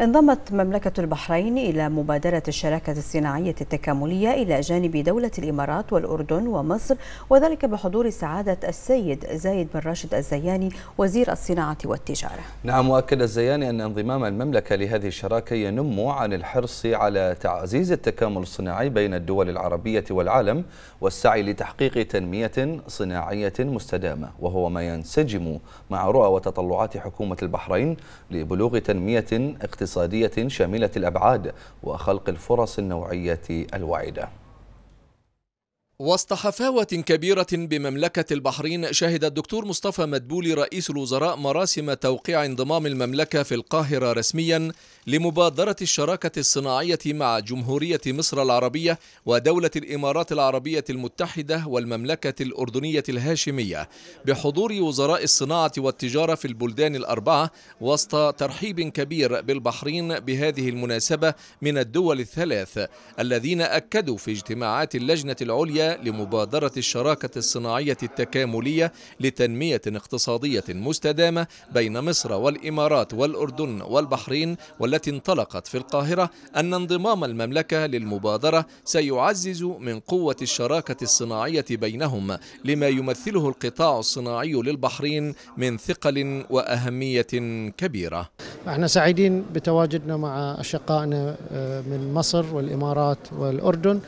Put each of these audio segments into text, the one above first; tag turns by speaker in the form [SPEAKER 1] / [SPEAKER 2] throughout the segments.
[SPEAKER 1] انضمت مملكة البحرين إلى مبادرة الشراكة الصناعية التكاملية إلى جانب دولة الإمارات والأردن ومصر وذلك بحضور سعادة السيد زايد بن راشد الزياني وزير الصناعة والتجارة نعم وأكد الزياني أن انضمام المملكة لهذه الشراكة ينم عن الحرص على تعزيز التكامل الصناعي بين الدول العربية والعالم والسعي لتحقيق تنمية صناعية مستدامة وهو ما ينسجم مع رؤى وتطلعات حكومة البحرين لبلوغ تنمية اقتصادية اقتصادية شاملة الأبعاد وخلق الفرص النوعية الواعدة
[SPEAKER 2] وسط حفاوة كبيرة بمملكة البحرين شهد الدكتور مصطفى مدبولي رئيس الوزراء مراسم توقيع انضمام المملكة في القاهرة رسميا لمبادرة الشراكة الصناعية مع جمهورية مصر العربية ودولة الإمارات العربية المتحدة والمملكة الأردنية الهاشمية بحضور وزراء الصناعة والتجارة في البلدان الأربعة وسط ترحيب كبير بالبحرين بهذه المناسبة من الدول الثلاث الذين أكدوا في اجتماعات اللجنة العليا لمبادرة الشراكة الصناعية التكاملية لتنمية اقتصادية مستدامة بين مصر والإمارات والأردن والبحرين والتي انطلقت في القاهرة أن انضمام المملكة للمبادرة سيعزز من قوة الشراكة الصناعية بينهم لما يمثله القطاع الصناعي للبحرين من ثقل وأهمية كبيرة
[SPEAKER 3] احنا سعيدين بتواجدنا مع اشقائنا آه، من مصر والامارات والاردن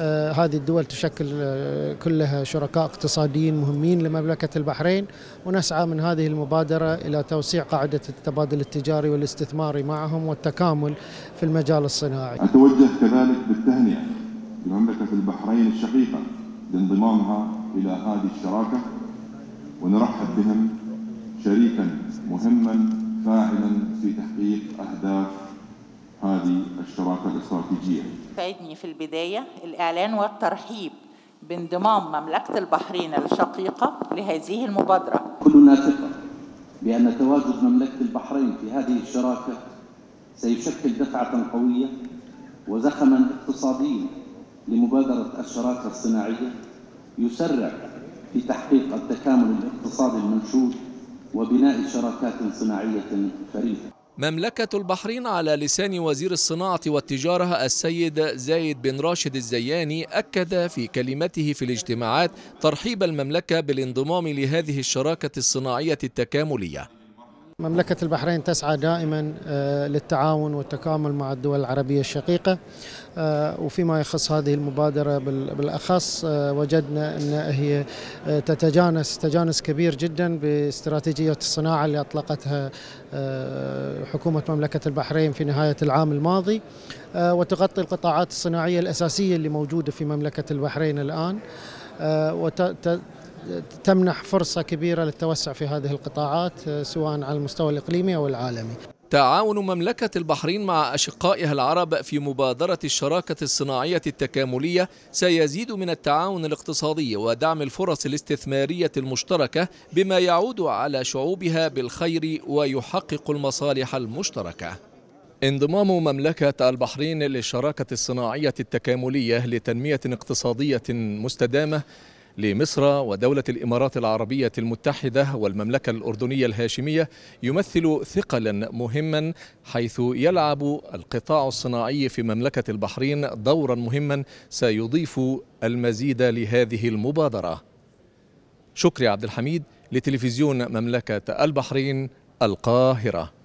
[SPEAKER 3] آه، هذه الدول تشكل آه، كلها شركاء اقتصاديين مهمين لمملكه البحرين ونسعى من هذه المبادره الى توسيع قاعده التبادل التجاري والاستثماري معهم والتكامل في المجال الصناعي. اتوجه كذلك بالتهنئه
[SPEAKER 1] لمملكه البحرين الشقيقه لانضمامها الى هذه الشراكه ونرحب بهم شريكا مهما فاعلا في تحقيق أهداف هذه الشراكة الاستراتيجية سعدني في البداية الإعلان والترحيب بانضمام مملكة البحرين الشقيقة لهذه المبادرة كلنا ثقة بأن تواجد مملكة البحرين في هذه الشراكة سيشكل دفعة قوية وزخما اقتصاديا لمبادرة الشراكة الصناعية يسرع في تحقيق التكامل الاقتصادي المنشود وبناء شراكات صناعية فريدة
[SPEAKER 2] مملكة البحرين على لسان وزير الصناعة والتجارة السيد زايد بن راشد الزياني أكد في كلمته في الاجتماعات ترحيب المملكة بالانضمام لهذه الشراكة الصناعية التكاملية
[SPEAKER 3] مملكة البحرين تسعى دائما آه، للتعاون والتكامل مع الدول العربية الشقيقة آه، وفيما يخص هذه المبادرة بالأخص آه، وجدنا أن هي تتجانس تجانس كبير جدا باستراتيجية الصناعة اللي أطلقتها حكومة مملكة البحرين في نهاية العام الماضي وتغطي القطاعات الصناعية الأساسية اللي موجودة في مملكة البحرين الآن وت تمنح فرصة كبيرة للتوسع في هذه القطاعات آه، سواء على المستوى الإقليمي أو العالمي
[SPEAKER 2] تعاون مملكة البحرين مع أشقائها العرب في مبادرة الشراكة الصناعية التكاملية سيزيد من التعاون الاقتصادي ودعم الفرص الاستثمارية المشتركة بما يعود على شعوبها بالخير ويحقق المصالح المشتركة انضمام مملكة البحرين للشراكة الصناعية التكاملية لتنمية اقتصادية مستدامة لمصر ودولة الإمارات العربية المتحدة والمملكة الأردنية الهاشمية يمثل ثقلا مهما حيث يلعب القطاع الصناعي في مملكة البحرين دورا مهما سيضيف المزيد لهذه المبادرة شكري عبد الحميد لتلفزيون
[SPEAKER 3] مملكة البحرين القاهرة